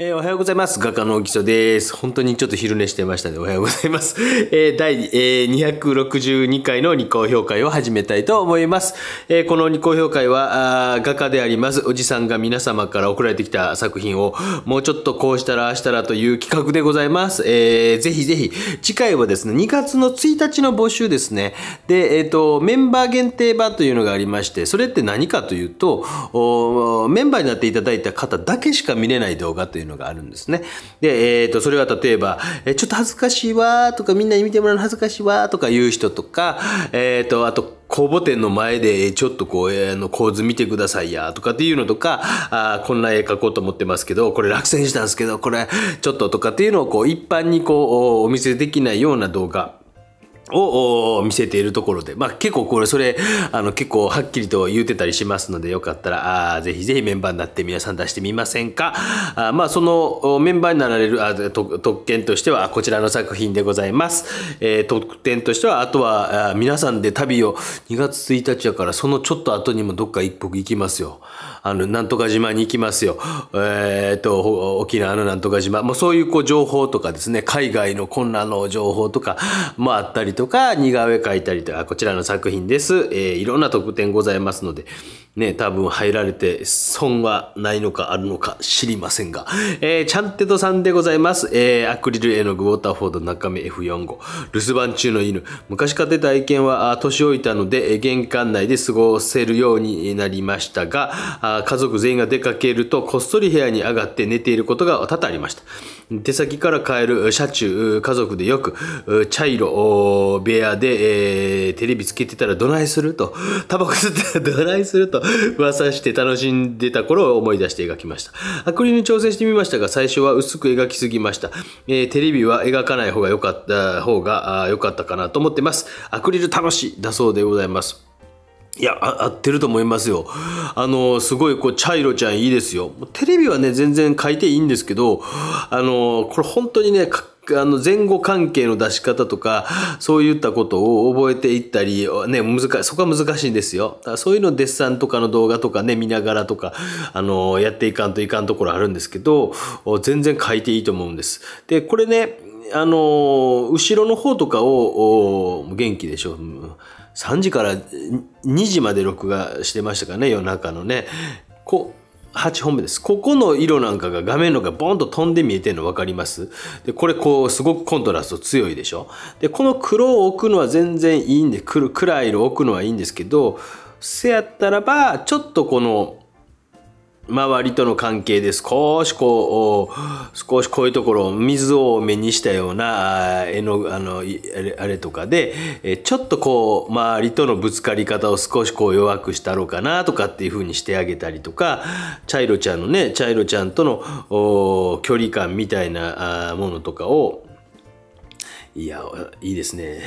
えー、おはようございます。画家の木曽です。本当にちょっと昼寝してましたね。おはようございます。えー、第、えー、262回の二項評価を始めたいと思います。えー、この二項評価はあ、画家であります、おじさんが皆様から送られてきた作品を、もうちょっとこうしたら、あしたらという企画でございます。えー、ぜひぜひ、次回はですね、2月の1日の募集ですね。で、えっ、ー、と、メンバー限定版というのがありまして、それって何かというと、おメンバーになっていただいた方だけしか見れない動画というのがあるんですね。で、えっ、ー、と、それは例えば、えちょっと恥ずかしいわとか、みんなに見てもらうの恥ずかしいわとか言う人とか、えっ、ー、と、あと、公募展の前で、ちょっとこう、えー、の構図見てくださいや、とかっていうのとか、あこんな絵描こうと思ってますけど、これ落選したんですけど、これちょっととかっていうのをこう、一般にこう、お見せできないような動画。を見せているところで、まあ結構これ、それ、あの結構はっきりと言うてたりしますので、よかったら、あぜひぜひメンバーになって皆さん出してみませんか。あまあそのメンバーになられるあ特権としては、こちらの作品でございます。えー、特典としては、あとはあ皆さんで旅を2月1日やから、そのちょっと後にもどっか一歩行きますよ。あの、なんとか島に行きますよ。えー、っと、沖縄のなんとか島。もうそういうこう情報とかですね、海外のこんなの情報とかもあったりとか、似顔絵描いたりとか、こちらの作品です。えー、いろんな特典ございますので、ね、多分入られて損はないのかあるのか知りませんが、えー、ちゃんてとさんでございます。えー、アクリル絵の具ウォーターフォード中身 F45、留守番中の犬。昔飼ってた愛犬は、年老いたので、玄関内で過ごせるようになりましたが、あ家族全員が出かけると、こっそり部屋に上がって寝ていることが多々ありました。手先から帰る車中、家族でよく、茶色、部屋で、えー、テレビつけてたらどないすると、タバコ吸ってたらどないすると、噂して楽しんでた頃を思い出して描きました。アクリルに挑戦してみましたが、最初は薄く描きすぎました。えー、テレビは描かない方が良かった、方が良かったかなと思ってます。アクリル楽しいだそうでございます。いや、合ってると思いますよ。あの、すごい、こう、茶色ちゃんいいですよ。テレビはね、全然書いていいんですけど、あの、これ本当にね、あの前後関係の出し方とか、そういったことを覚えていったり、ね、難そこは難しいんですよ。そういうのデッサンとかの動画とかね、見ながらとか、あの、やっていかんといかんところあるんですけど、全然書いていいと思うんです。で、これね、あの、後ろの方とかを、元気でしょ。3時から2時まで録画してましたからね、夜中のね。こ8本目です。ここの色なんかが画面のがボンと飛んで見えてるの分かりますで、これこう、すごくコントラスト強いでしょで、この黒を置くのは全然いいんで、暗い色を置くのはいいんですけど、せやったらば、ちょっとこの、周りとの関係で少しこう、少しこういうところを水を目にしたような絵の、あの、あれとかで、ちょっとこう、周りとのぶつかり方を少しこう弱くしたろうかなとかっていう風にしてあげたりとか、茶色ちゃんのね、茶色ちゃんとの距離感みたいなものとかを、いや、いいですね。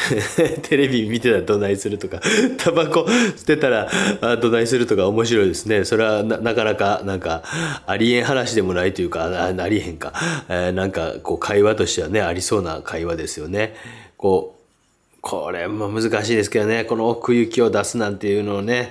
テレビ見てたらどないするとか、タバコ捨てたらどないするとか面白いですね。それはなかなか、なんか、ありえん話でもないというか、あありえへんか。えー、なんか、こう、会話としてはね、ありそうな会話ですよね。こう、これも難しいですけどね、この奥行きを出すなんていうのをね、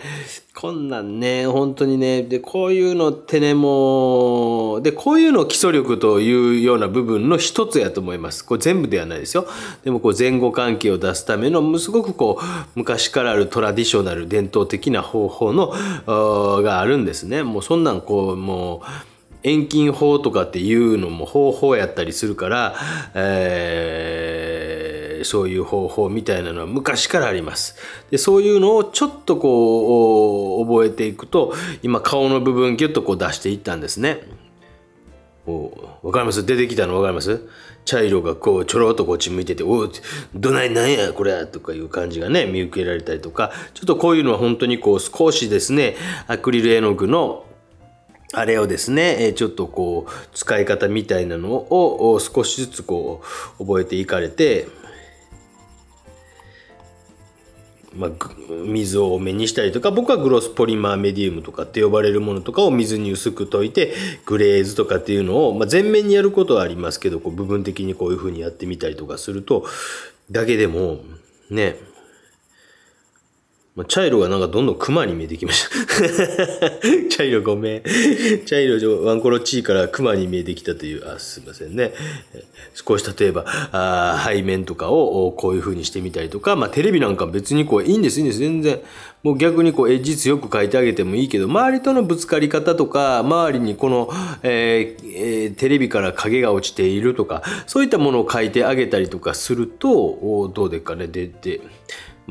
こんなんね、本当にね、で、こういうのってね、もう、で、こういうのを基礎力というような部分の一つやと思います。これ全部ではないですよ。でも、こう、前後関係を出すための、すごくこう、昔からあるトラディショナル、伝統的な方法の、があるんですね。もう、そんなん、こう、もう、遠近法とかっていうのも方法やったりするから、えーそういう方法みたいなのは昔からあります。で、そういうのをちょっとこう、覚えていくと、今顔の部分ギュッとこう出していったんですね。おわかります出てきたのわかります茶色がこうちょろっとこっち向いてて、おどないなんやこれとかいう感じがね、見受けられたりとか、ちょっとこういうのは本当にこう少しですね、アクリル絵の具のあれをですね、ちょっとこう、使い方みたいなのを少しずつこう、覚えていかれて、まあ、水を多めにしたりとか僕はグロスポリマーメディウムとかって呼ばれるものとかを水に薄く溶いてグレーズとかっていうのを、まあ、全面にやることはありますけどこう部分的にこういうふうにやってみたりとかするとだけでもねまあ、チャイロがなんかどんどん熊に見えてきました茶色 ごめん。チャイロワンコロチーからクマに見えてきたという、あ、すいませんね。少し例えば、あ背面とかをこういう風にしてみたりとか、まあテレビなんか別にこういいんです、いいんです、全然。もう逆にこうエッジ強く書いてあげてもいいけど、周りとのぶつかり方とか、周りにこの、えーえー、テレビから影が落ちているとか、そういったものを書いてあげたりとかすると、どうでっかね、で、で、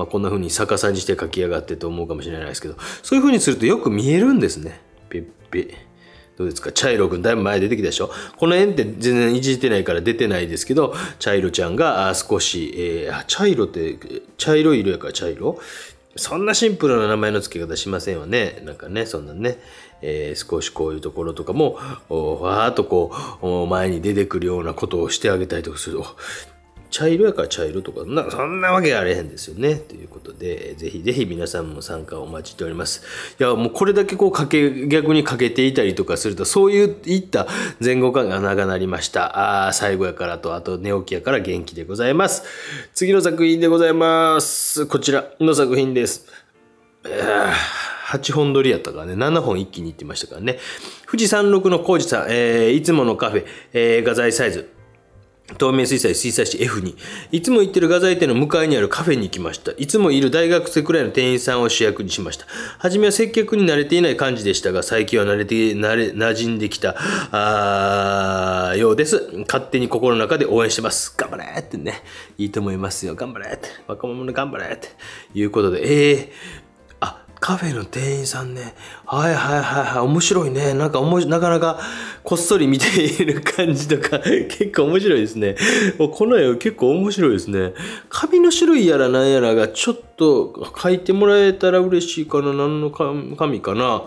まあ、こんな風に逆さにして書き上がってと思うかもしれないですけど、そういう風にするとよく見えるんですね。ピッピどうですか茶色くんだいぶ前出てきたでしょこの円って全然いじってないから出てないですけど、茶色ちゃんが少し、えー、茶色って、茶色い色やから茶色そんなシンプルな名前の付け方しませんよね。なんかね、そんなね、えー、少しこういうところとかも、わーっとこう、前に出てくるようなことをしてあげたりとかすると、茶色やから茶色とか、なそんなわけあれへんですよね。ということで、ぜひぜひ皆さんも参加をお待ちしております。いや、もうこれだけこうかけ、逆にかけていたりとかすると、そういった前後感が長なりました。あ最後やからと、あと寝起きやから元気でございます。次の作品でございます。こちらの作品です。8本撮りやったからね、7本一気にいってましたからね。富士山麓の工事さん、えー、いつものカフェ、えー、画材サイズ。東名水彩水彩紙 F にいつも行ってる画材店の向かいにあるカフェに行きましたいつもいる大学生くらいの店員さんを主役にしました初めは接客に慣れていない感じでしたが最近は慣れて慣れ馴染んできたあようです勝手に心の中で応援してます頑張れってねいいと思いますよ頑張れって若者頑張れっていうことでえー、カフェの店員さんね。はいはいはいはい。面白いね。なんかおもなかなかこっそり見ている感じとか、結構面白いですね。この絵結構面白いですね。紙の種類やらなんやらがちょっと書いてもらえたら嬉しいかな。何の紙かな。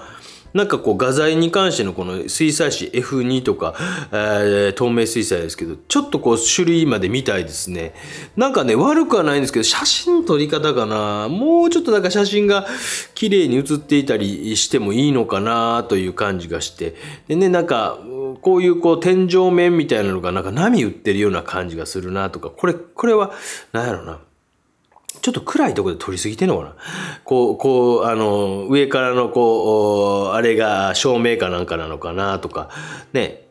なんかこう画材に関してのこの水彩紙 F2 とか、えー、透明水彩ですけどちょっとこう種類まで見たいですねなんかね悪くはないんですけど写真の撮り方かなもうちょっとなんか写真が綺麗に写っていたりしてもいいのかなという感じがしてでねなんかこういうこう天井面みたいなのがなんか波打ってるような感じがするなとかこれこれは何やろなちょっと暗いとこで撮りすぎてんのかなこう、こう、あの、上からのこう、あれが照明かなんかなのかなとか、ね、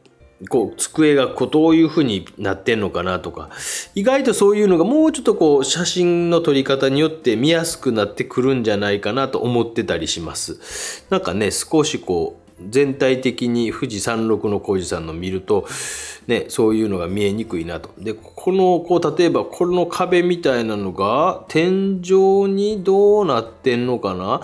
こう、机がこう、どういう風になってんのかなとか、意外とそういうのがもうちょっとこう、写真の撮り方によって見やすくなってくるんじゃないかなと思ってたりします。なんかね、少しこう、全体的に富士山麓の工事さんの見ると、ね、そういうのが見えにくいなと。で、この、こう、例えばこの壁みたいなのが、天井にどうなってんのかな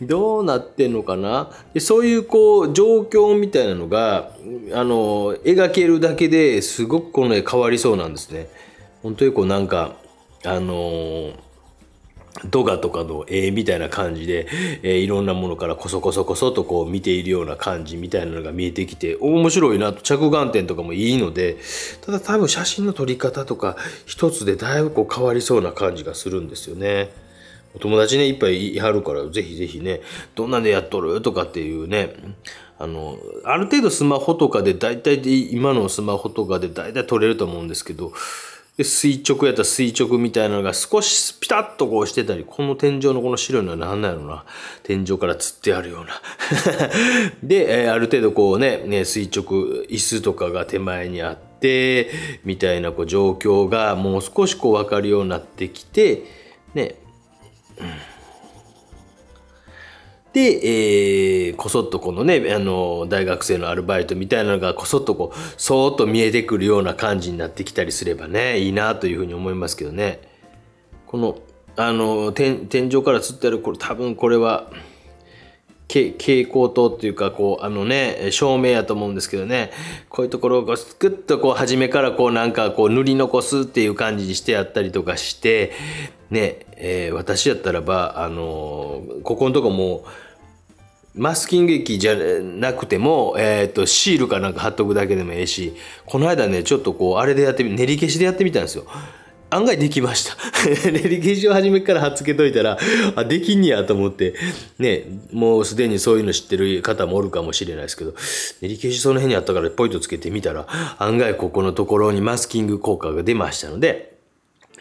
どうなってんのかなでそういう、こう、状況みたいなのが、あの、描けるだけですごくこの絵変わりそうなんですね。本当にこう、なんか、あのードガとかの絵みたいな感じで、えー、いろんなものからこそこそこそとこう見ているような感じみたいなのが見えてきて、面白いなと、着眼点とかもいいので、ただ多分写真の撮り方とか一つでだいぶこう変わりそうな感じがするんですよね。お友達ね、いっぱいいはるから、ぜひぜひね、どんなんでやっとるとかっていうね、あの、ある程度スマホとかで、大体で、今のスマホとかで大体撮れると思うんですけど、で垂直やったら垂直みたいなのが少しピタッとこうしてたり、この天井のこの白いのは何なのうな。天井から吊ってあるような。で、えー、ある程度こうね、ね、垂直、椅子とかが手前にあって、みたいなこう状況がもう少しこうわかるようになってきて、ね、うんで、えー、こそっとこのね、あの、大学生のアルバイトみたいなのがこそっとこう、そーっと見えてくるような感じになってきたりすればね、いいなというふうに思いますけどね。この、あの、天天井から吊ってある、これ多分これは、蛍光灯っていうか、こう、あのね、照明やと思うんですけどね、こういうところをこうグッとこう、初めからこう、なんかこう、塗り残すっていう感じにしてやったりとかして、ね、えー、私やったらば、あのー、ここのとこもマスキング液じゃなくても、えーと、シールかなんか貼っとくだけでもええしこの間ねちょっとこうあれでやって練り消しでやってみたんですよ。案外できました。練り消しを初めから貼っつけといたら、あ、できんやと思って、ね、もうすでにそういうの知ってる方もおるかもしれないですけど、練り消しその辺にあったからポイントつけてみたら、案外ここのところにマスキング効果が出ましたので、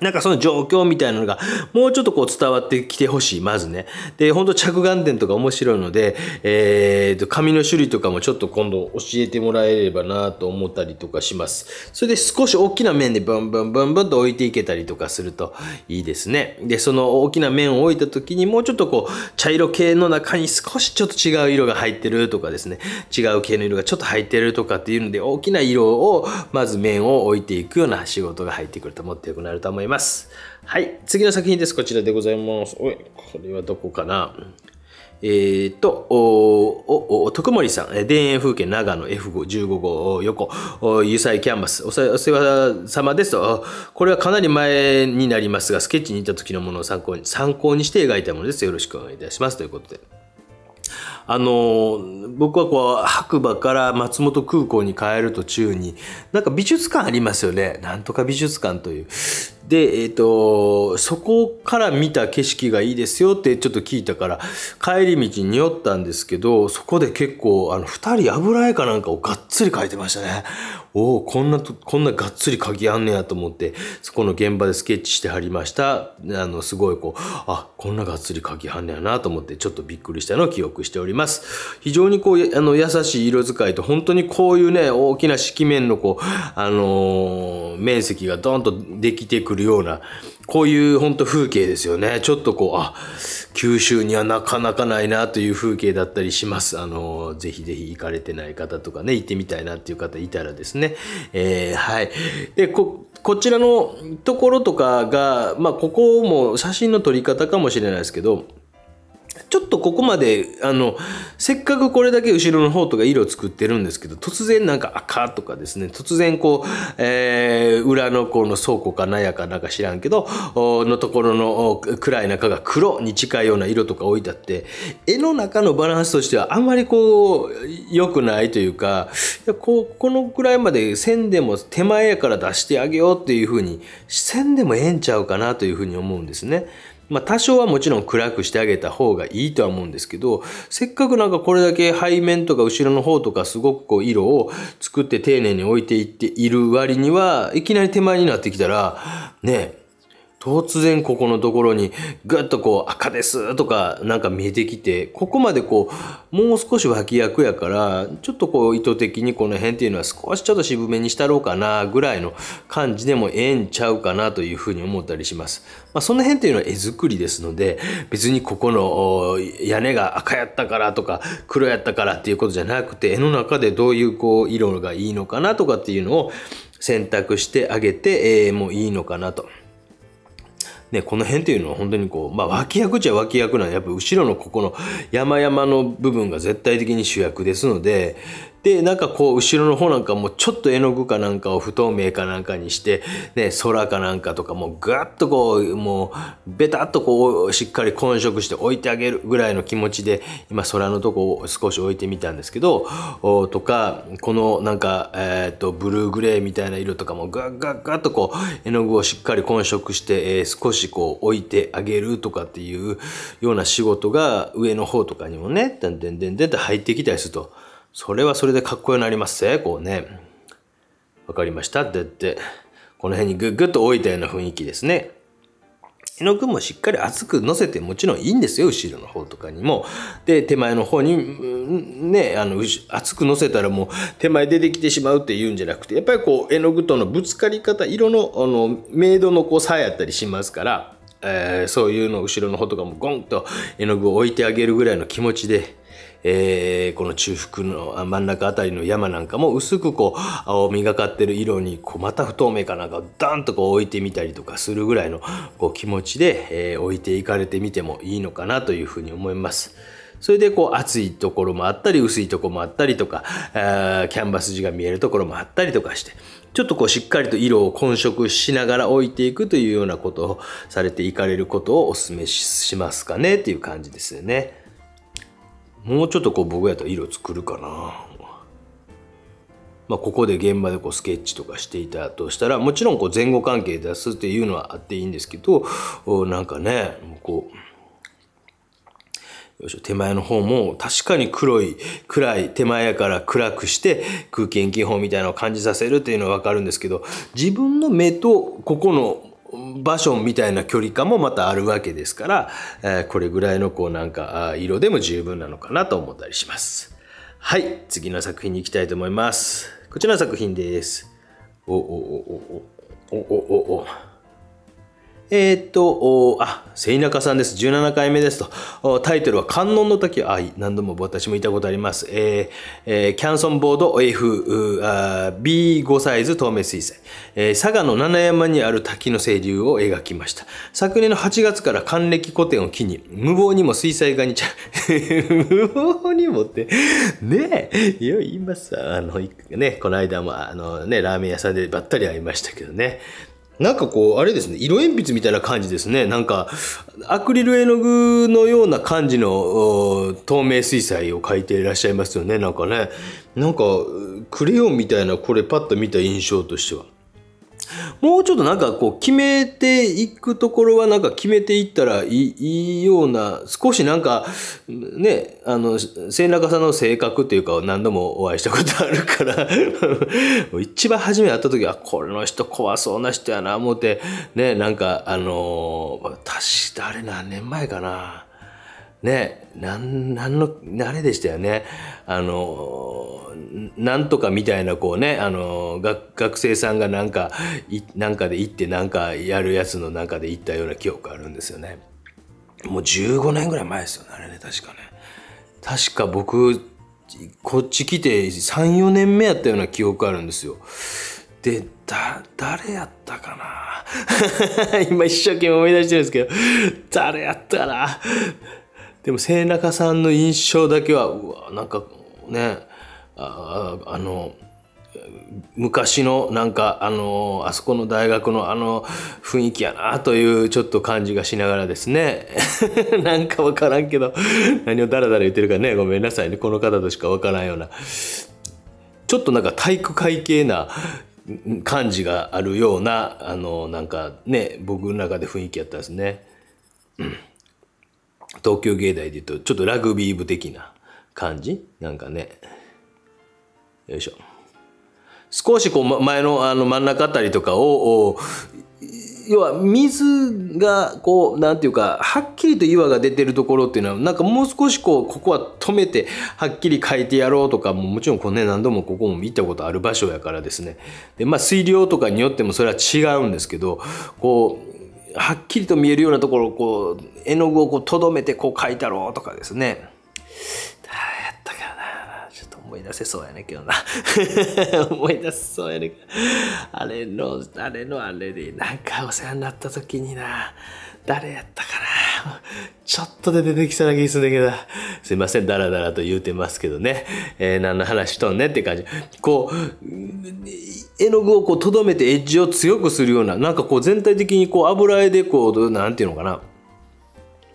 なんかその状況みたいなのが、もうちょっとこう伝わってきてほしい、まずね。で、ほんと着眼点とか面白いので、えーと、紙の種類とかもちょっと今度教えてもらえればなと思ったりとかします。それで少し大きな面でブンブンブンブンと置いていけたりとかするといいですね。で、その大きな面を置いた時にもうちょっとこう、茶色系の中に少しちょっと違う色が入ってるとかですね、違う系の色がちょっと入ってるとかっていうので、大きな色を、まず面を置いていくような仕事が入ってくるともっとよくなると思います。います。はい、次の作品です。こちらでございます。おい、これはどこかなえー、っと、お、お、徳森さん、田園風景長野 F15 号横、油彩キャンバス、お世話様ですと、これはかなり前になりますが、スケッチに行った時のものを参考に、参考にして描いたものです。よろしくお願いいたします。ということで。あの僕はこう白馬から松本空港に帰る途中になんか美術館ありますよねなんとか美術館というで、えっ、ー、と、そこから見た景色がいいですよってちょっと聞いたから、帰り道に寄ったんですけど、そこで結構、あの、二人油絵かなんかをがっつり描いてましたね。おお、こんなと、こんながっつり描きあんねやと思って、そこの現場でスケッチしてはりました。あの、すごいこう、あ、こんながっつり描きはんねやなと思って、ちょっとびっくりしたのを記憶しております。非常にこう、あの、優しい色使いと、本当にこういうね、大きな色面のこう、あのー、面積がドーンとできてくるるような、こういう本当風景ですよね。ちょっとこう、あ、九州にはなかなかないなという風景だったりします。あの、ぜひぜひ行かれてない方とかね、行ってみたいなっていう方いたらですね。えー、はい。で、こ、こちらのところとかが、まあ、ここも写真の撮り方かもしれないですけど、ちょっとここまであのせっかくこれだけ後ろの方とか色作ってるんですけど突然なんか赤とかですね突然こう、えー、裏のこの倉庫か納やかなんか知らんけどのところの暗い中が黒に近いような色とか置いてあって絵の中のバランスとしてはあんまりこう良くないというかここのくらいまで線でも手前やから出してあげようっていうふうに線でもええんちゃうかなというふうに思うんですね。まあ、多少はもちろん暗くしてあげた方がいいとは思うんですけど、せっかくなんかこれだけ背面とか後ろの方とかすごくこう色を作って丁寧に置いていっている割には、いきなり手前になってきたら、ね、突然ここのところにぐっとこう赤ですとかなんか見えてきてここまでこうもう少し脇役やからちょっとこう意図的にこの辺っていうのは少しちょっと渋めにしたろうかなぐらいの感じでもええんちゃうかなというふうに思ったりします。まあ、その辺っていうのは絵作りですので別にここの屋根が赤やったからとか黒やったからっていうことじゃなくて絵の中でどういうこう色がいいのかなとかっていうのを選択してあげて、えー、もういいのかなと。ね、この辺っていうのは本当にこう、まあ脇役っちゃ脇役なんで、やっぱ後ろのここの山々の部分が絶対的に主役ですので、で、なんかこう、後ろの方なんかもちょっと絵の具かなんかを不透明かなんかにして、ね、空かなんかとかもうぐっとこう、もう、ベタっとこう、しっかり混色して置いてあげるぐらいの気持ちで、今空のとこを少し置いてみたんですけど、とか、このなんか、えっ、ー、と、ブルーグレーみたいな色とかもガッガッガッとこう、絵の具をしっかり混色して、えー、少しこう、置いてあげるとかっていうような仕事が上の方とかにもね、でんでんでんでんって入ってきたりすると。それはそれでかっこよくなりますね、こうね。わかりましたって言って、この辺にぐっグと置いたような雰囲気ですね。絵の具もしっかり厚く乗せてもちろんいいんですよ、後ろの方とかにも。で、手前の方に、ね、あの、厚く乗せたらもう手前出てきてしまうっていうんじゃなくて、やっぱりこう、絵の具とのぶつかり方、色の、あの、明度のこう差やったりしますから、えー、そういうの後ろの方とかもゴンと絵の具を置いてあげるぐらいの気持ちで、えー、この中腹の真ん中あたりの山なんかも薄くこう青みがかってる色にこうまた不透明かなんかダンとこう置いてみたりとかするぐらいのこう気持ちで、えー、置いていかれてみてもいいのかなというふうに思います。それでこう暑いところもあったり薄いところもあったりとか、キャンバス地が見えるところもあったりとかして、ちょっとこうしっかりと色を混色しながら置いていくというようなことをされていかれることをお勧めしますかねっていう感じですよね。もうちょっとこう僕やったら色作るかな。まあ、ここで現場でこうスケッチとかしていたとしたらもちろんこう前後関係出すっていうのはあっていいんですけどなんかねこうよいしょ手前の方も確かに黒い暗い手前やから暗くして空気遠近法みたいなのを感じさせるっていうのはわかるんですけど自分の目とここの場所みたいな距離感もまたあるわけですから、えー、これぐらいのこうなんか色でも十分なのかなと思ったりします。はい、次の作品に行きたいと思います。こちらの作品です。おおおおおおおお。えー、っと、あ、セイナカさんです。17回目ですと。タイトルは観音の滝。あ、何度も私もいたことあります。えーえー、キャンソンボード F、B5 サイズ透明水彩、えー、佐賀の七山にある滝の清流を描きました。昨年の8月から還暦古典を機に、無謀にも水彩画にちゃ、無謀にもって、ねえ、いや、今さ、あの、ね、この間も、あのね、ラーメン屋さんでばったり会いましたけどね。なんかこう、あれですね、色鉛筆みたいな感じですね。なんか、アクリル絵の具のような感じの透明水彩を描いていらっしゃいますよね、なんかね。なんか、クレヨンみたいな、これパッと見た印象としては。もうちょっとなんかこう決めていくところはなんか決めていったらいいような、少しなんかね、あの、千中さんの性格っていうか何度もお会いしたことあるから 一番初め会った時は、この人怖そうな人やな思って、ね、なんかあのー、私、誰何年前かな。ね、なん、なんの、慣れでしたよね。あの、なんとかみたいな、こうね、あの、学、学生さんがなんか、い、なんかで行って、なんかやるやつの中で行ったような記憶あるんですよね。もう15年ぐらい前ですよね、あれね、確かね。確か僕、こっち来て3、4年目やったような記憶あるんですよ。で、だ、誰やったかな 今一生懸命思い出してるんですけど、誰やったかなでも清中さんの印象だけはうわなんかねああの昔のなんかあのあそこの大学のあの雰囲気やなというちょっと感じがしながらですね なんかわからんけど何をダラダラ言ってるかねごめんなさいねこの方としかわからんようなちょっとなんか体育会系な感じがあるようなあのなんかね僕の中で雰囲気やったんですね。うん東京芸大でいうと、ちょっとラグビー部的な感じなんかね。よいしょ。少しこう、前のあの真ん中あたりとかを、要は水がこう何て言うかはっきりと岩が出てるところっていうのはなんかもう少しこうここは止めてはっきり変えてやろうとかももちろんこうね何度もここも見たことある場所やからですねでまあ水量とかによってもそれは違うんですけどこうはっきりと見えるようなところをこう絵の具をとどめてこう描いたろうとかですねやったかなちょっと思い出せそうやねんけどな 思い出せそうやねんあれのあれのあれでなんかお世話になった時にな誰やったかなちょっとで出てきそうな気するんだけど、すいません、ダラダラと言うてますけどね。えー、何の話しとんねって感じ。こう、絵の具をこう、とどめてエッジを強くするような、なんかこう、全体的にこう、油絵でこう、なんていうのかな。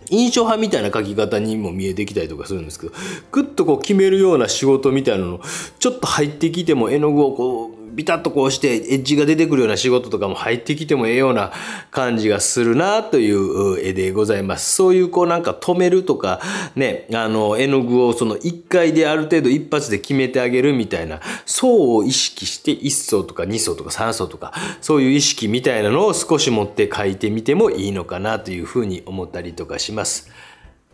印象派みたいな描き方にも見えてきたりとかするんですけど、ぐっとこう決めるような仕事みたいなの、ちょっと入ってきても絵の具をこう、ビタッとこうしてエッジが出てくるような仕事とかも入ってきてもええような感じがするなという絵でございます。そういうこうなんか止めるとかね、あの絵の具をその1回である程度一発で決めてあげるみたいな層を意識して1層とか2層とか3層とかそういう意識みたいなのを少し持って書いてみてもいいのかなというふうに思ったりとかします。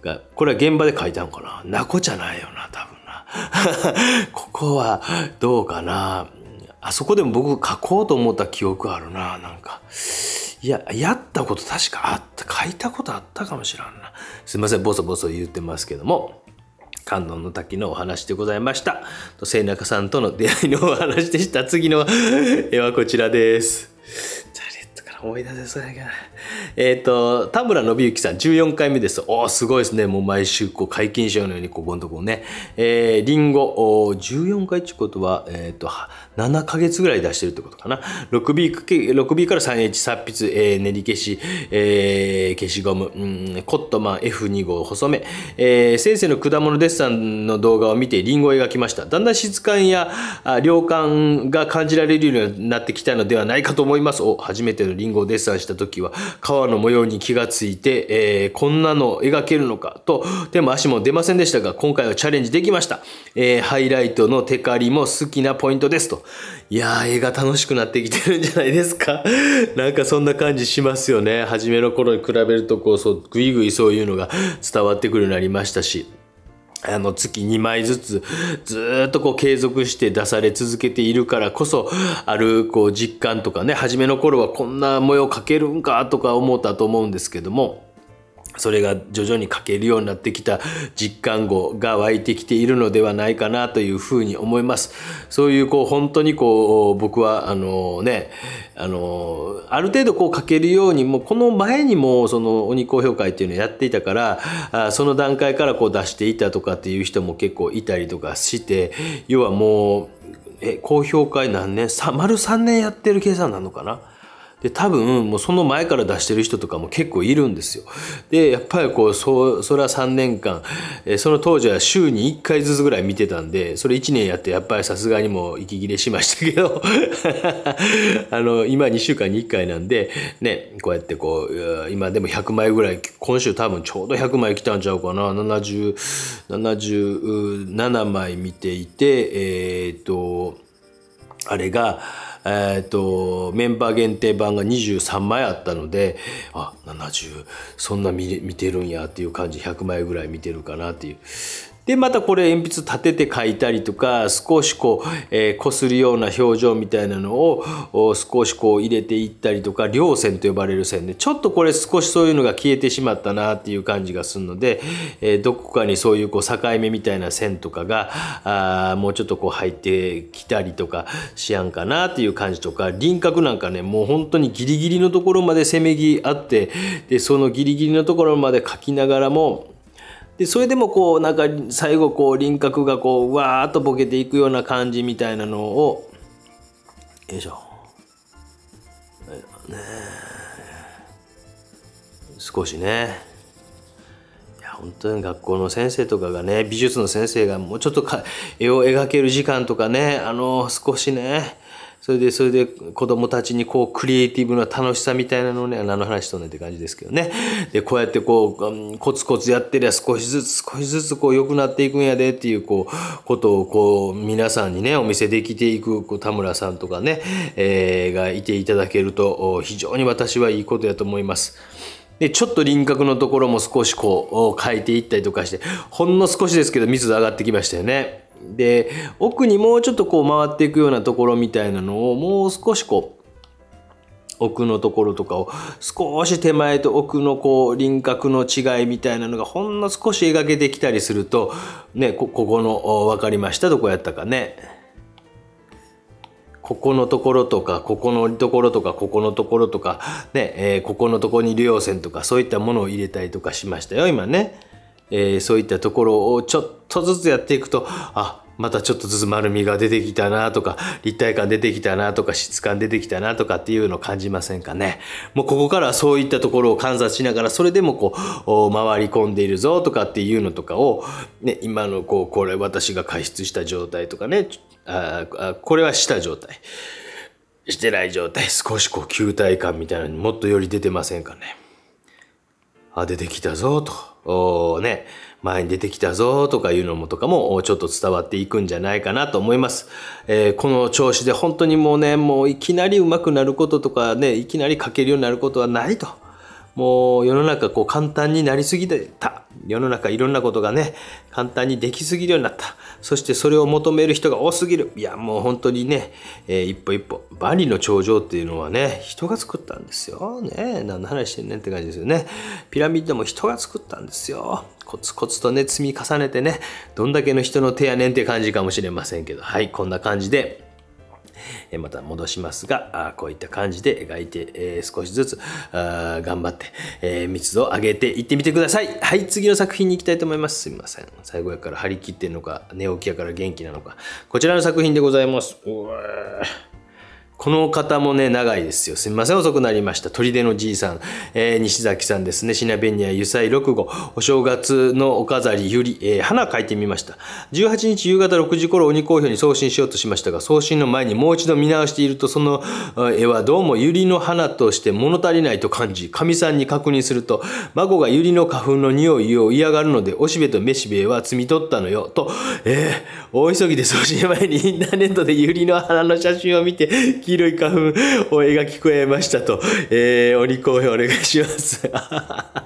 が、これは現場で書いたんかななこじゃないよな、多分な。ここはどうかなあそこでも僕書こうと思った記憶あるななんかいややったこと確かあった書いたことあったかもしらんなすいませんボソボソ言ってますけども観音の滝のお話でございました背中さんとの出会いのお話でした次の 絵はこちらです思い出せそうやけど。えっ、ー、と、田村信之さん、14回目です。おー、すごいですね。もう毎週、こう、解禁賞のように、ここのとこね。えー、リンゴ、お14回ってことは、えっ、ー、と、7ヶ月ぐらい出してるってことかな。6B, 6B から 3H、殺筆、えー、練り消し、えー、消しゴム、うん、コットマン F2 号細め、えー、先生の果物デッサンの動画を見てリンゴを描きました。だんだん質感や量感が感じられるようになってきたのではないかと思います。お、初めてのリンゴをデッサンした時は、皮の模様に気がついて、えー、こんなの描けるのかと、手も足も出ませんでしたが、今回はチャレンジできました。えー、ハイライトのテカリも好きなポイントですと。いやー、映画楽しくなってきてるんじゃないですか なんかそんな感じしますよね。初めの頃に比べると、こう、そう、ぐいぐいそういうのが伝わってくるようになりましたし。あの月2枚ずつずっとこう継続して出され続けているからこそあるこう実感とかね初めの頃はこんな模様描けるんかとか思ったと思うんですけどもそれが徐々に書けるようになってきた実感後が湧いてきているのではないかなというふうに思います。そういうこう本当にこう僕はあのね、あの、ある程度こう書けるようにもうこの前にもその鬼公評会っていうのをやっていたからあ、その段階からこう出していたとかっていう人も結構いたりとかして、要はもう、え、公評会何年、?3、丸3年やってる計算なのかなで、多分、もうその前から出してる人とかも結構いるんですよ。で、やっぱりこう、そ、それは3年間、えその当時は週に1回ずつぐらい見てたんで、それ1年やって、やっぱりさすがにも息切れしましたけど、あの、今2週間に1回なんで、ね、こうやってこう、今でも100枚ぐらい、今週多分ちょうど100枚来たんちゃうかな、7 7 77枚見ていて、えー、っと、あれが、えっ、ー、と、メンバー限定版が23枚あったので、あ、70、そんな見見てるんやっていう感じ、100枚ぐらい見てるかなっていう。で、またこれ鉛筆立てて描いたりとか、少しこう、えー、擦るような表情みたいなのを少しこう入れていったりとか、両線と呼ばれる線で、ちょっとこれ少しそういうのが消えてしまったなっていう感じがするので、えー、どこかにそういうこう境目みたいな線とかが、あもうちょっとこう入ってきたりとかしやんかなっていう感じとか、輪郭なんかね、もう本当にギリギリのところまでせめぎあって、で、そのギリギリのところまで描きながらも、でそれでもこうなんか最後こう輪郭がこうわーっとボケていくような感じみたいなのをよいしょ、ね、少しねいや本当に学校の先生とかがね美術の先生がもうちょっとか絵を描ける時間とかねあの少しねそれで、それで子供たちにこう、クリエイティブな楽しさみたいなのをね、何の話とねって感じですけどね。で、こうやってこう、うん、コツコツやってりゃ少しずつ少しずつこう、良くなっていくんやでっていう、こう、ことをこう、皆さんにね、お見せできていく、こう、田村さんとかね、えー、がいていただけると、非常に私はいいことやと思います。で、ちょっと輪郭のところも少しこう、変えていったりとかして、ほんの少しですけど、密度上がってきましたよね。で奥にもうちょっとこう回っていくようなところみたいなのをもう少しこう奥のところとかを少し手前と奥のこう輪郭の違いみたいなのがほんの少し描けてきたりするとねここの分かりましたどこやったかねここのところとかここのところとかここのところとかね、えー、ここのとこに流用線とかそういったものを入れたりとかしましたよ今ね。えー、そういったところをちょっとずつやっていくと、あ、またちょっとずつ丸みが出てきたなとか、立体感出てきたなとか、質感出てきたなとかっていうのを感じませんかね。もうここからそういったところを観察しながら、それでもこう、回り込んでいるぞとかっていうのとかを、ね、今のこう、これ私が加湿した状態とかね、ああこれはした状態。してない状態、少しこう、球体感みたいなのにもっとより出てませんかね。あ、出てきたぞと。おね、前に出てきたぞとかいうのもとかもちょっと伝わっていくんじゃないかなと思います。えー、この調子で本当にもうね、もういきなり上手くなることとかね、いきなり書けるようになることはないと。もう世の中こう簡単になりすぎてた。世の中いろんなことがね、簡単にできすぎるようになった。そしてそれを求める人が多すぎる。いや、もう本当にね、えー、一歩一歩、万里の頂上っていうのはね、人が作ったんですよ。ね何の話してんねんって感じですよね。ピラミッドも人が作ったんですよ。コツコツとね、積み重ねてね、どんだけの人の手やねんって感じかもしれませんけど、はい、こんな感じで、また戻しますが、こういった感じで描いて、少しずつ頑張って密度を上げていってみてください。はい、次の作品に行きたいと思います。すみません。最後やから張り切ってんのか、寝起きやから元気なのか。こちらの作品でございます。うわこの方もね、長いですよ。すみません、遅くなりました。砦のじいさん、えー、西崎さんですね。シナベニア、油彩六号、お正月のお飾り、ゆり、えー、花描いてみました。18日夕方6時頃、鬼公表に送信しようとしましたが、送信の前にもう一度見直していると、その絵はどうもゆりの花として物足りないと感じ、神さんに確認すると、孫がゆりの花粉の匂いを嫌がるので、おしべとめしべは摘み取ったのよ、と、えー、大急ぎで送信前にインターネットでゆりの花の写真を見て、黄色い花粉を描き加えましたと、えー、鬼公演お願いします。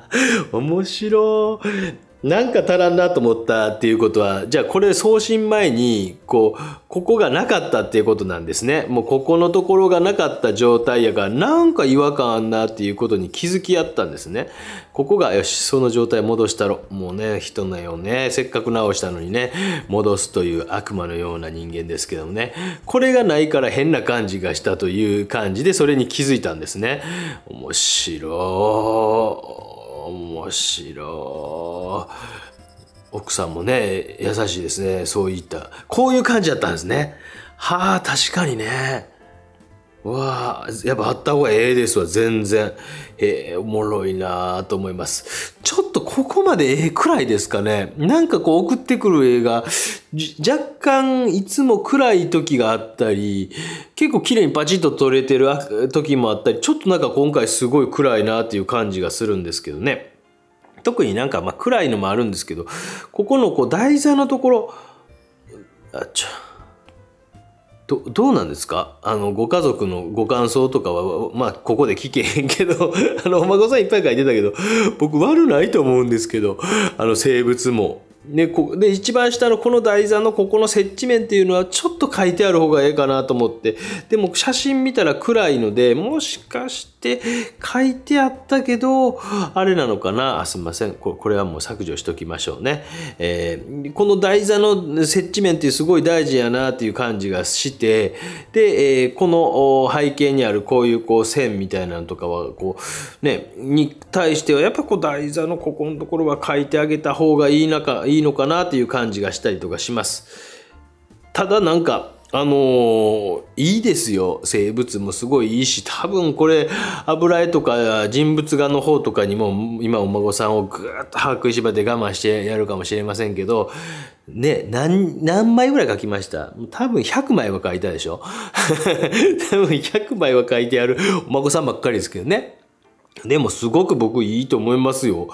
面白い。なんか足らんなと思ったっていうことは、じゃあこれ送信前に、こう、ここがなかったっていうことなんですね。もうここのところがなかった状態やから、なんか違和感あんなっていうことに気づき合ったんですね。ここが、よし、その状態戻したろ。もうね、人のようね、せっかく直したのにね、戻すという悪魔のような人間ですけどもね。これがないから変な感じがしたという感じで、それに気づいたんですね。面白い。面白奥さんもね優しいですねそういったこういう感じだったんですねはあ確かにねわあ、やっぱあった方がええですわ、全然。ええー、おもろいなあと思います。ちょっとここまでええくらいですかね。なんかこう送ってくる映画、若干いつも暗い時があったり、結構綺麗にパチッと撮れてる時もあったり、ちょっとなんか今回すごい暗いなっていう感じがするんですけどね。特になんかまあ暗いのもあるんですけど、ここのこう台座のところ、あちょ、どどうなんですかあのご家族のご感想とかはまあここで聞けへんけど あのお孫さんいっぱい書いてたけど僕悪ないと思うんですけどあの生物も。ね、こで一番下のこの台座のここの接地面っていうのはちょっと書いてある方がええかなと思ってでも写真見たら暗いのでもしかしてって書いてあったけど、あれなのかなあすみませんこ。これはもう削除しときましょうね。えー、この台座の設置面ってすごい大事やなっていう感じがして、で、えー、この背景にあるこういうこう線みたいなのとかは、こう、ね、に対してはやっぱこう台座のここのところは書いてあげた方がいいかいいのかなっていう感じがしたりとかします。ただなんか、あのー、いいですよ。生物もすごいいいし、多分これ、油絵とか人物画の方とかにも、今お孫さんをぐーっと把握しばで我慢してやるかもしれませんけど、ね、何、何枚ぐらい書きました多分100枚は書いたでしょ 多分100枚は書いてあるお孫さんばっかりですけどね。でもすごく僕いいと思いますよ。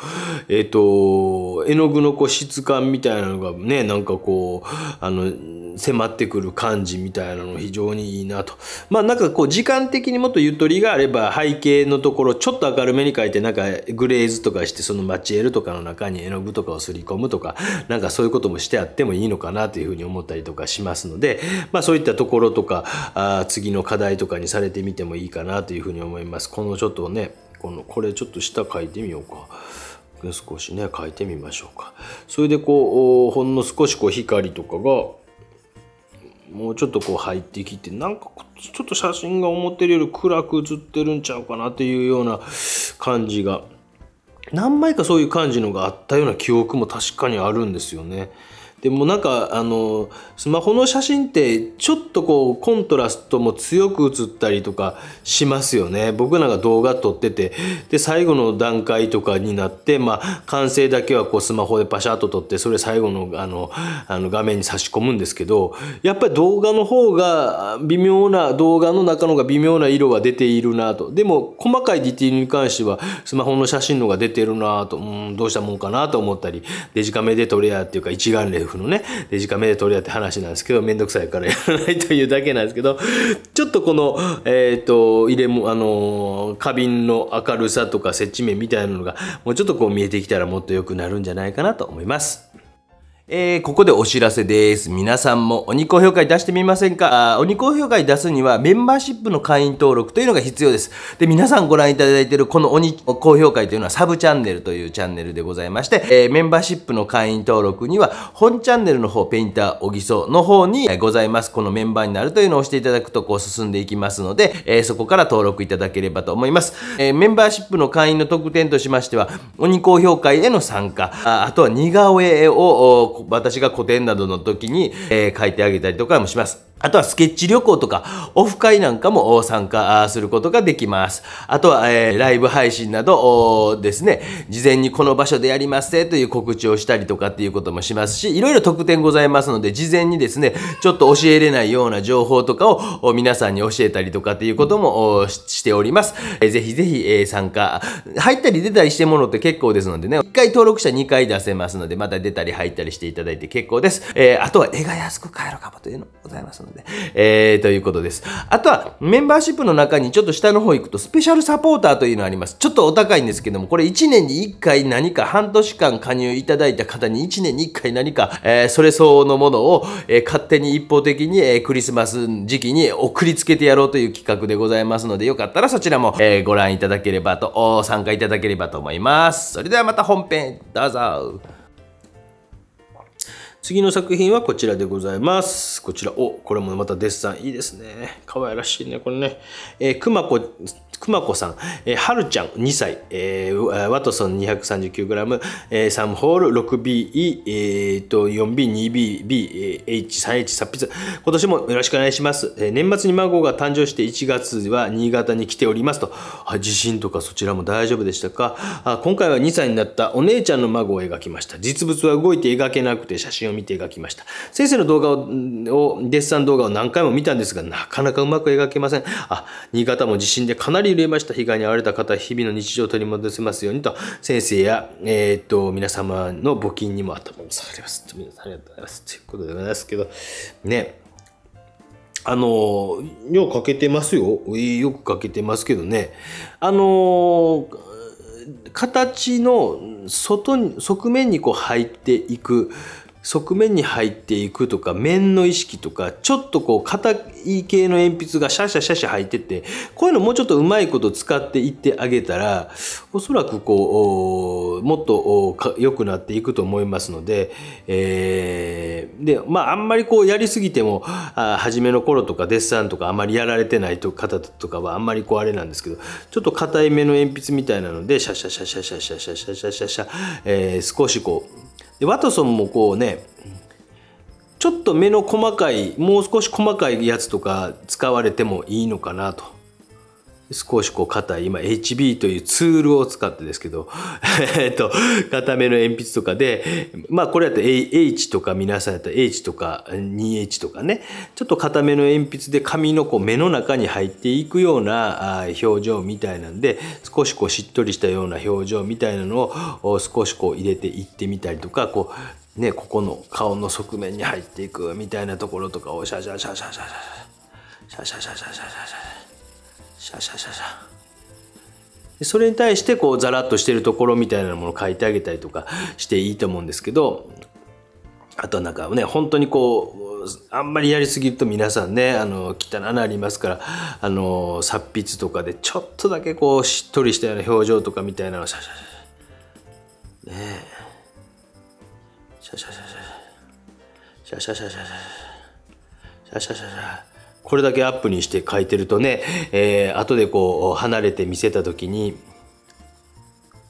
えっ、ー、と、絵の具のこう質感みたいなのがね、なんかこう、あの、迫ってくる感じみたいなの非常にいいなと。まあなんかこう時間的にもっとゆとりがあれば背景のところちょっと明るめに描いてなんかグレーズとかしてそのマチエルとかの中に絵の具とかをすり込むとかなんかそういうこともしてあってもいいのかなというふうに思ったりとかしますので、まあそういったところとか、あ次の課題とかにされてみてもいいかなというふうに思います。このちょっとね、このこれちょっと下書いてみようか。少しね書いてみましょうかそれでこうほんの少しこう光とかがもうちょっとこう入ってきてなんかちょっと写真が思ってるより暗く写ってるんちゃうかなっていうような感じが何枚かそういう感じのがあったような記憶も確かにあるんですよね。でもなんかあのスマホの写真ってちょっとこうコントラストも強く写ったりとかしますよね僕なんか動画撮っててで最後の段階とかになってまあ完成だけはこうスマホでパシャッと撮ってそれ最後のあのあの画面に差し込むんですけどやっぱり動画の方が微妙な動画の中のが微妙な色が出ているなとでも細かいディティールに関してはスマホの写真のが出てるなとうんどうしたもんかなと思ったりデジカメで撮れやっていうか一眼レフ府のね、デジカメで撮り合って話なんですけど、めんどくさいからやらないというだけなんですけど、ちょっとこの、えっ、ー、と、入れも、あの、花瓶の明るさとか接地面みたいなのが、もうちょっとこう見えてきたらもっと良くなるんじゃないかなと思います。えー、ここでお知らせです。皆さんも鬼公表会出してみませんか鬼公表会出すにはメンバーシップの会員登録というのが必要です。で、皆さんご覧いただいているこの鬼公表会というのはサブチャンネルというチャンネルでございまして、えー、メンバーシップの会員登録には本チャンネルの方、ペインター小木曽の方にございます。このメンバーになるというのを押していただくとこう進んでいきますので、えー、そこから登録いただければと思います。えメンバーシップの会員の特典としましては、鬼公表会への参加、ああとは似顔絵を私が古典などの時に、えー、書いてあげたりとかもします。あとはスケッチ旅行とか、オフ会なんかも参加することができます。あとは、えー、ライブ配信などですね、事前にこの場所でやりますねという告知をしたりとかっていうこともしますし、いろいろ特典ございますので、事前にですね、ちょっと教えれないような情報とかを皆さんに教えたりとかっていうこともしております。えー、ぜひぜひ、えー、参加。入ったり出たりしてものって結構ですのでね、1回登録者2回出せますので、また出たり入ったりしていただいて結構です。えー、あとは絵が安く買えるかもというのございますので、ので。えー、ということです。あとは、メンバーシップの中にちょっと下の方行くと、スペシャルサポーターというのあります。ちょっとお高いんですけども、これ1年に1回何か半年間加入いただいた方に1年に1回何か、えー、それ相応のものを、えー、勝手に一方的に、えー、クリスマス時期に送りつけてやろうという企画でございますので、よかったらそちらも、えー、ご覧いただければと、参加いただければと思います。それではまた本編、どうぞ。次の作品はこちらでございます。こちら、お、これもまたデッサンいいですね。可愛らしいね、これね。えー、くまこくまこさん、えー、はるちゃん2歳、えー、ワトソン 239g、えー、サムホール6 b えー、4B2B、B、H、3H、サピツ。今年もよろしくお願いします。えー、年末に孫が誕生して1月は新潟に来ておりますと。あ地震とかそちらも大丈夫でしたかあ今回は2歳になったお姉ちゃんの孫を描きました。実物は動いて描けなくて写真を見て描きました。先生の動画を、デッサン動画を何回も見たんですが、なかなかうまく描けません。あ、新潟も地震でかなりり憂ました被害に遭われた方、日々の日常を取り戻せますようにと、先生や、えー、っと、皆様の募金にも頭が下がります。皆さんありがとうございます。ということでございますけど、ね。あの、ようかけてますよ。よくかけてますけどね。あの、形の外に、側面にこう入っていく、側面に入っていくとか面の意識とかちょっとこう硬い系の鉛筆がシャシャシャシャ入っててこういうのもうちょっとうまいこと使っていってあげたらおそらくこうもっと良くなっていくと思いますので、えー、でまああんまりこうやりすぎてもあ初めの頃とかデッサンとかあんまりやられてない方とかはあんまりこうあれなんですけどちょっと硬い目の鉛筆みたいなのでシャシャシャシャシャシャシャシャシャシャえー、少しこうでワトソンもこうねちょっと目の細かいもう少し細かいやつとか使われてもいいのかなと少しこう硬い、今 HB というツールを使ってですけど、えっと、硬めの鉛筆とかで、まあこれやった H とか皆さんやったら H とか 2H とかね、ちょっと硬めの鉛筆で紙のこう目の中に入っていくような表情みたいなんで、少しこうしっとりしたような表情みたいなのを少しこう入れていってみたりとか、こう、ね、ここの顔の側面に入っていくみたいなところとかをシャシャシャシャシャシャシャシャシャシャシャシャシャシャシャシャシャシャそれに対してこうザラッとしてるところみたいなものを書いてあげたりとかしていいと思うんですけどあとはなんかね本当にこうあんまりやりすぎると皆さんねあの汚ありますからあの殺筆とかでちょっとだけこうしっとりしたような表情とかみたいなのシャシャシャねえシャシャシャシャシャシャシャシャシャシャシャシャシャシャこれだけアップにして書いてるとね、えー、後でこう離れて見せた時に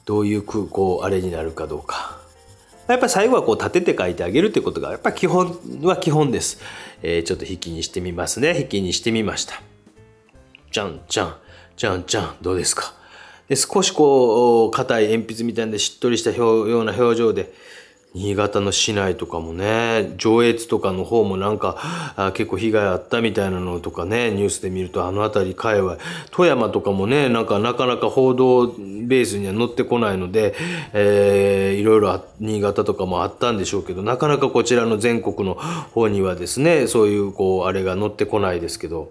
どういう空港あれになるかどうか。やっぱり最後はこう立てて書いてあげるってことがやっぱ基本は基本です。えー、ちょっと引きにしてみますね。引きにしてみました。じゃんじゃんじゃんじゃんどうですかで少しこう硬い鉛筆みたいでしっとりしたような表情で新潟の市内とかもね、上越とかの方もなんか、結構被害あったみたいなのとかね、ニュースで見るとあの辺り界隈、富山とかもね、なんかなかなか報道ベースには乗ってこないので、えー、いろいろ新潟とかもあったんでしょうけど、なかなかこちらの全国の方にはですね、そういうこう、あれが乗ってこないですけど、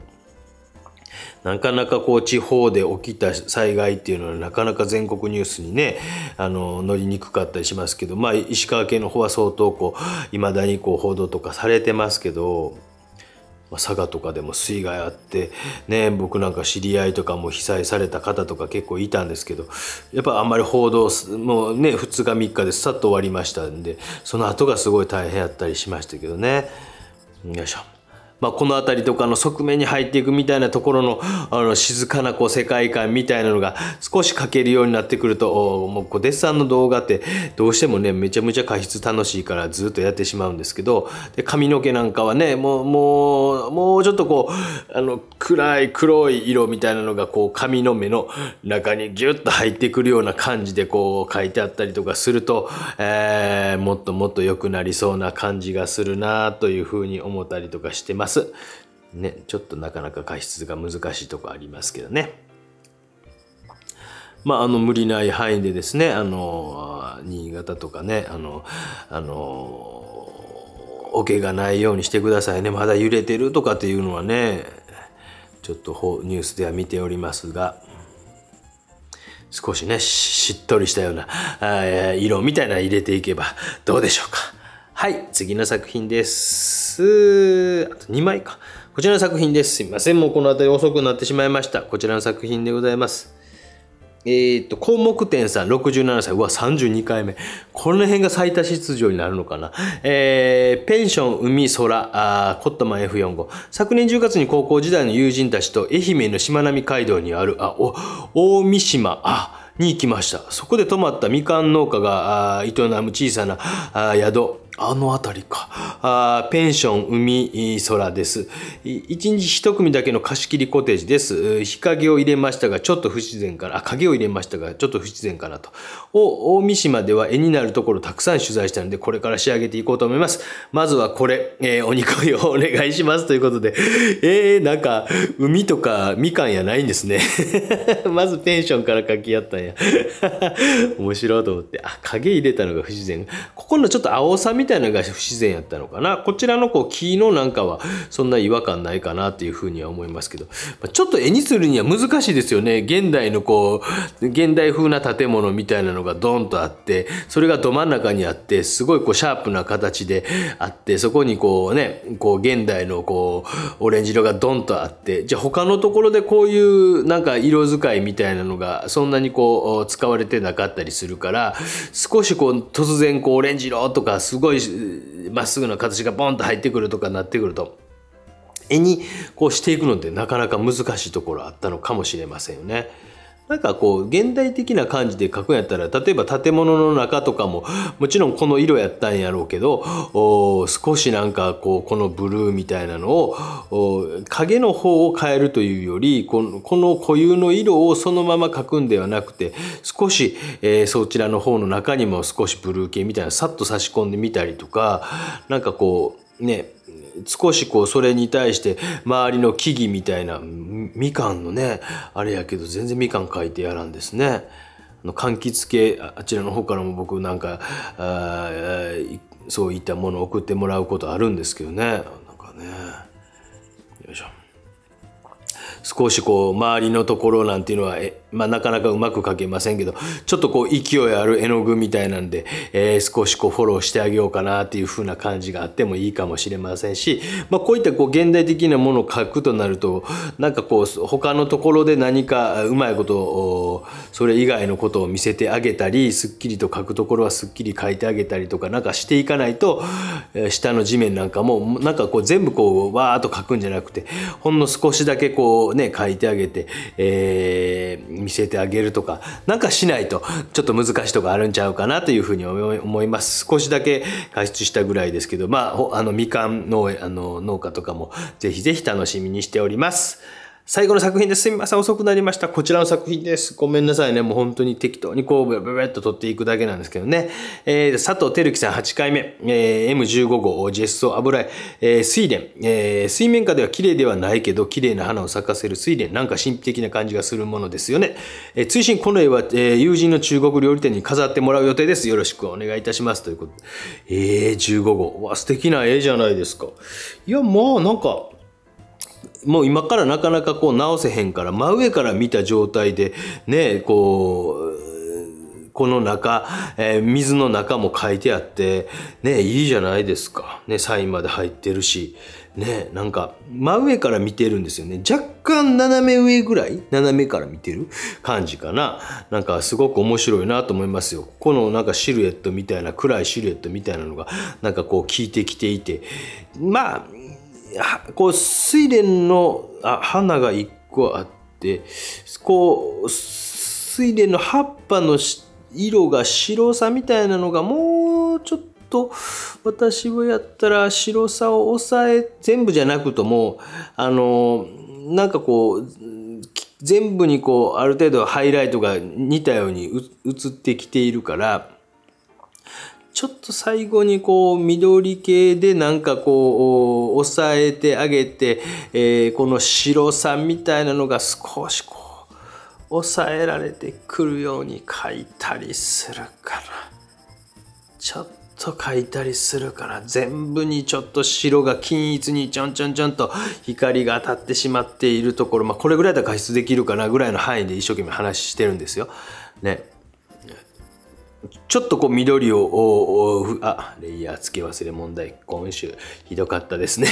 なかなかこう地方で起きた災害っていうのはなかなか全国ニュースにねあの乗りにくかったりしますけど、まあ、石川県の方は相当こういまだにこう報道とかされてますけど。まあ、佐賀とかでも水害あってね僕なんか知り合いとかも被災された方とか結構いたんですけどやっぱあんまり報道もうね2日3日でさっと終わりましたんでその後がすごい大変やったりしましたけどねよいしょ。まあ、この辺りとかの側面に入っていくみたいなところのあの静かなこう世界観みたいなのが少し描けるようになってくるともうこうデッサンの動画ってどうしてもねめちゃめちゃ画質楽しいからずっとやってしまうんですけどで髪の毛なんかはねもうもうもうちょっとこうあの暗い黒い色みたいなのがこう髪の目の中にギュッと入ってくるような感じでこう書いてあったりとかすると、えー、もっともっと良くなりそうな感じがするなというふうに思ったりとかしてます。。ね、ちょっとなかなか過失が難しいとこありますけどね。まあ、あの無理ない範囲でですね、あの、新潟とかね、あの、あの、おけがないようにしてくださいね。まだ揺れてるとかっていうのはね、ちょっとニュースでは見ておりますが、少しね、しっとりしたような色みたいな入れていけばどうでしょうか。はい、次の作品です。あと2枚か。こちらの作品です。すみません。もうこの辺り遅くなってしまいました。こちらの作品でございます。えっ、と、項目店さん67歳。うわ、32回目。この辺が最多出場になるのかな。えー、ペンション、海、空、あコットマン F45。昨年10月に高校時代の友人たちと愛媛のしまなみ海道にある、あ、お、大三島、あ、に行きました。そこで泊まったみかん農家が営む小さな宿、あの辺りか。あペンション海空です。一日一組だけの貸し切りコテージです。日陰を入れましたが、ちょっと不自然から、あ、影を入れましたが、ちょっと不自然かなと。大三島では絵になるところたくさん取材したので、これから仕上げていこうと思います。まずはこれ、えー、お肉を お願いしますということで。えー、なんか、海とかみかんやないんですね。まずペンションから書き合ったんや。面白いと思って。あ、影入れたのが不自然。ここのちょっと青さみたいなのが不自然やったのかな。こちらのこう木のなんかはそんな違和感ないかなっていうふうには思いますけど、ちょっと絵にするには難しいですよね。現代のこう、現代風な建物みたいなのがドンとあって、それがど真ん中にあって、すごいこうシャープな形であって、そこにこうね、こう現代のこう、オレンジ色がドンとあって、じゃあ他のところでこういうなんか色使いみたいなのがそんなにこう使われてなかったりするから、少しこう突然こうオレンジ色とかすごいまっすぐな形がボンと入ってくるとかなってくると絵にこうしていくのってなかなか難しいところあったのかもしれませんよね。なんかこう現代的な感じで描くんやったら例えば建物の中とかももちろんこの色やったんやろうけど少しなんかこうこのブルーみたいなのを影の方を変えるというよりこのこの固有の色をそのまま描くんではなくて少し、えー、そちらの方の中にも少しブルー系みたいなさっと差し込んでみたりとかなんかこうね少しこうそれに対して周りの木々みたいなみかんのねあれやけど全然みかん書いてやらんですね。あの柑橘系あちらの方からも僕なんかあそういったものを送ってもらうことあるんですけどねなんかねよいしょ少しこう周りのところなんていうのはえまあ、なかなかうまく描けませんけど、ちょっとこう勢いある絵の具みたいなんで、えー、少しこうフォローしてあげようかなっていう風な感じがあってもいいかもしれませんし、まあ、こういったこう現代的なものを描くとなると、なんかこう他のところで何かうまいことを、それ以外のことを見せてあげたり、すっきりと描くところはすっきり描いてあげたりとかなんかしていかないと、下の地面なんかもなんかこう全部こうわーっと描くんじゃなくて、ほんの少しだけこうね、描いてあげて、えー見せてあげるとか、なんかしないと、ちょっと難しいとかあるんちゃうかなというふうに思います。少しだけ解説したぐらいですけど、まあ、あの、みかん農あの農家とかも、ぜひぜひ楽しみにしております。最後の作品ですすみません、遅くなりました。こちらの作品です。ごめんなさいね。もう本当に適当にこう、ブブブっと撮っていくだけなんですけどね。えー、佐藤輝樹さん8回目、えー、M15 号、ジェッソ油絵、えー、水蓮、えー、水面下では綺麗ではないけど、綺麗な花を咲かせる水蓮、なんか神秘的な感じがするものですよね。えー、追伸この絵は、えー、友人の中国料理店に飾ってもらう予定です。よろしくお願いいたします。ということで。えー、15号。わ、素敵な絵じゃないですか。いや、まあ、なんか、もう今からなかなかこう直せへんから真上から見た状態でねこうこの中、えー、水の中も書いてあってねいいじゃないですかねサインまで入ってるしねなんか真上から見てるんですよね若干斜め上ぐらい斜めから見てる感じかななんかすごく面白いなと思いますよこのなんかシルエットみたいな暗いシルエットみたいなのがなんかこう効いてきていてまあこう睡蓮の花が1個あってこう水蓮の葉っぱの色が白さみたいなのがもうちょっと私はやったら白さを抑え全部じゃなくともあのなんかこう全部にこうある程度ハイライトが似たように映ってきているから。ちょっと最後にこう緑系でなんかこう押さえてあげて、えー、この白さみたいなのが少しこう抑えられてくるように描いたりするからちょっと。描いたりするから全部にちょっと白が均一にちょんちょんちょんと光が当たってしまっているところまあこれぐらいだら画質できるかなぐらいの範囲で一生懸命話してるんですよ。ね。ちょっとこう緑を、あ、レイヤー付け忘れ問題、今週ひどかったですね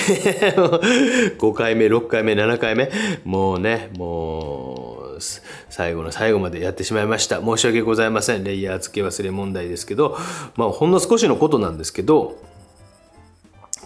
5 回目、6回目、7回目、もうね、もう、最後の最後までやってしまいました。申し訳ございません。レイヤー付け忘れ問題ですけど、まあ、ほんの少しのことなんですけど、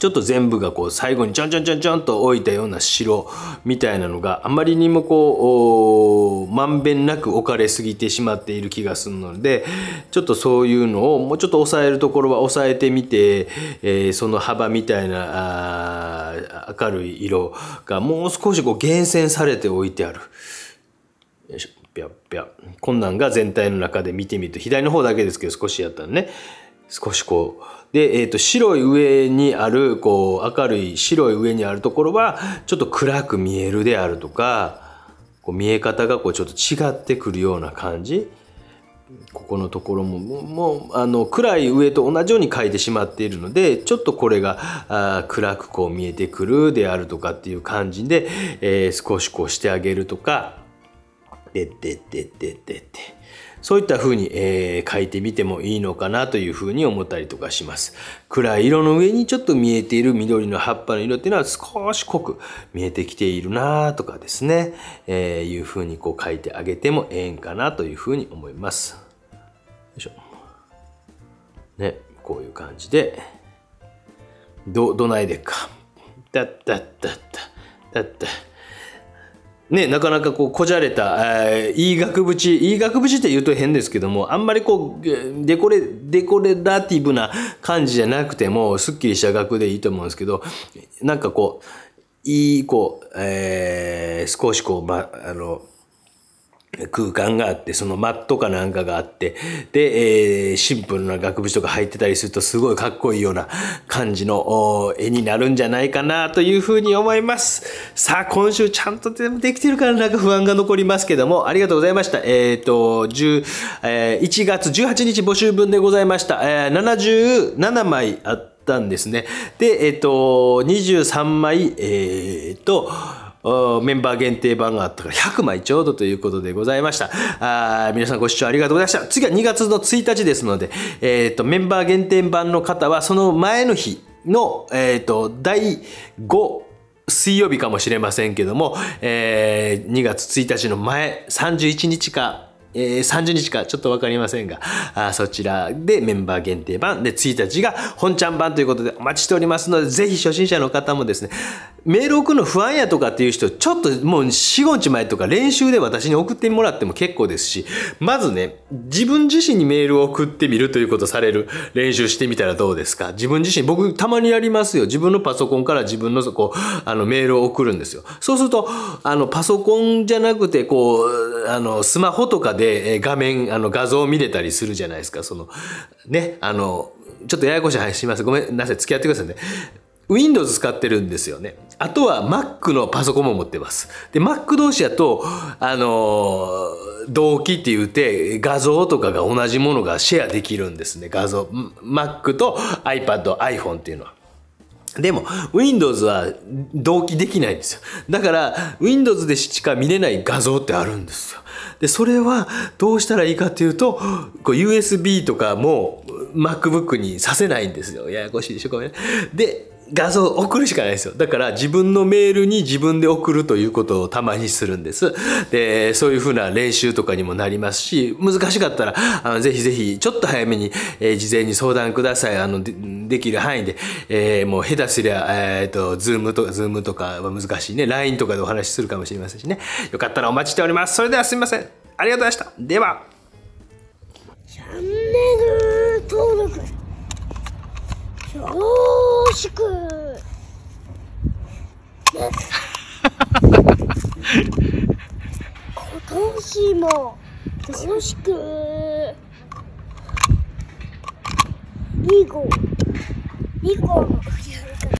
ちょっと全部がこう最後にちょんちょんちょんちょんと置いたような城みたいなのがあまりにもこうまんべんなく置かれすぎてしまっている気がするのでちょっとそういうのをもうちょっと抑えるところは抑えてみて、えー、その幅みたいな明るい色がもう少しこう厳選されて置いてある。よいしょぴゃぴゃ困んが全体の中で見てみると左の方だけですけど少しやったらね少しこうで、えー、と白い上にあるこう明るい白い上にあるところはちょっと暗く見えるであるとかこう見え方がこうちょっと違ってくるような感じここのところももうあの暗い上と同じように描いてしまっているのでちょっとこれがあ暗くこう見えてくるであるとかっていう感じで、えー、少しこうしてあげるとか「でってってってってって」そういった風に、えー、書いてみてもいいのかなという風に思ったりとかします。暗い色の上にちょっと見えている緑の葉っぱの色っていうのは少し濃く見えてきているなとかですね、えー、いう風にこう書いてあげてもええんかなという風に思います。よいしょ。ね、こういう感じで、ど、どないでっか。だったったった、だった。ね、なかなかこう、こじゃれた、えー、いい額縁、いい額縁って言うと変ですけども、あんまりこう、デコレ、デコレラティブな感じじゃなくても、すっきりした額でいいと思うんですけど、なんかこう、いい、こう、えー、少しこう、ま、あの、空間があって、そのマットかなんかがあって、で、えー、シンプルな額縁とか入ってたりするとすごいかっこいいような感じの絵になるんじゃないかなというふうに思います。さあ、今週ちゃんとでできてるからなんか不安が残りますけども、ありがとうございました。えっ、ー、と、10、えー、1月18日募集分でございました。えー、77枚あったんですね。で、えっ、ー、と、23枚、えっ、ー、と、メンバー限定版があったから100枚ちょうどということでございました。あ皆さんご視聴ありがとうございました。次は2月の1日ですので、えー、と、メンバー限定版の方はその前の日の、えー、と、第5、水曜日かもしれませんけども、えー、2月1日の前、31日かえー、30日かちょっとわかりませんが、あそちらでメンバー限定版、で、1日が本ちゃん版ということでお待ちしておりますので、ぜひ初心者の方もですね、メール送るの不安やとかっていう人、ちょっともう4、5日前とか練習で私に送ってもらっても結構ですし、まずね、自分自身にメールを送ってみるということされる練習してみたらどうですか自分自身、僕たまにやりますよ。自分のパソコンから自分のこう、あのメールを送るんですよ。そうすると、あのパソコンじゃなくて、こう、あのスマホとかでで、画面、あの、画像を見れたりするじゃないですか。その、ね、あの、ちょっとややこしい話します。ごめんなさい。付き合ってくださいね。Windows 使ってるんですよね。あとは Mac のパソコンも持ってます。で、Mac 同士だと、あの同期って言うて、画像とかが同じものがシェアできるんですね。画像。Mac と iPad、iPhone っていうのは。でも、Windows は同期できないんですよ。だから、Windows でしか見れない画像ってあるんですよ。でそれはどうしたらいいかというとこう USB とかも MacBook にさせないんですよややこしいでしょごめね、で画像送るしかないですよ。だから自分のメールに自分で送るということをたまにするんです。で、そういうふうな練習とかにもなりますし、難しかったら、あのぜひぜひ、ちょっと早めに、えー、事前に相談ください。あので、できる範囲で、えー、もう下手すりゃ、えっ、ー、と、ズームとか、ズームとかは難しいね。LINE とかでお話しするかもしれませんしね。よかったらお待ちしております。それではすみません。ありがとうございました。では。チャンネル登録よーしく今年もよろしく2号2号の